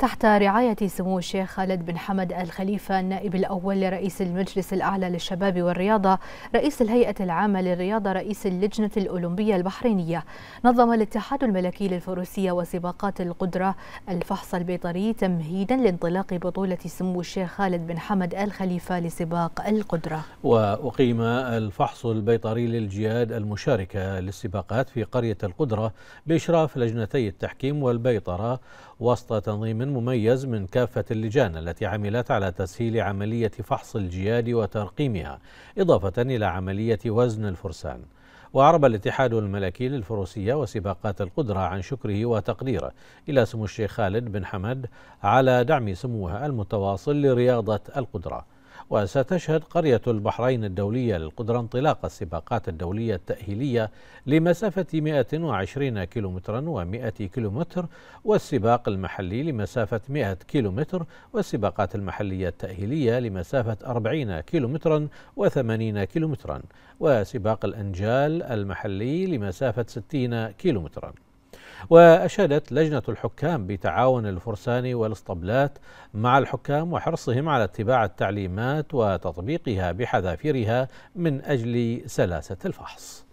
تحت رعاية سمو الشيخ خالد بن حمد الخليفة النائب الأول لرئيس المجلس الأعلى للشباب والرياضة رئيس الهيئة العامة للرياضة رئيس اللجنة الأولمبية البحرينية نظم الاتحاد الملكي للفروسية وسباقات القدرة الفحص البيطري تمهيدا لانطلاق بطولة سمو الشيخ خالد بن حمد الخليفة لسباق القدرة وأقيم الفحص البيطري للجياد المشاركة للسباقات في قرية القدرة بإشراف لجنتي التحكيم والبيطرة وسط تنظيم مميز من كافة اللجان التي عملت على تسهيل عملية فحص الجياد وترقيمها إضافة إلى عملية وزن الفرسان وأعرب الاتحاد الملكي للفروسية وسباقات القدرة عن شكره وتقديره إلى سمو الشيخ خالد بن حمد على دعم سموها المتواصل لرياضة القدرة وستشهد قرية البحرين الدولية للقدرة انطلاق السباقات الدولية التأهيلية لمسافة 120 كيلومترا و100 كيلومتر والسباق المحلي لمسافة 100 كيلومتر والسباقات المحلية التأهيلية لمسافة 40 كيلومترا و80 كيلومترا وسباق الأنجال المحلي لمسافة 60 كيلومترا وأشادت لجنة الحكام بتعاون الفرسان والاسطبلات مع الحكام وحرصهم على اتباع التعليمات وتطبيقها بحذافيرها من أجل سلاسة الفحص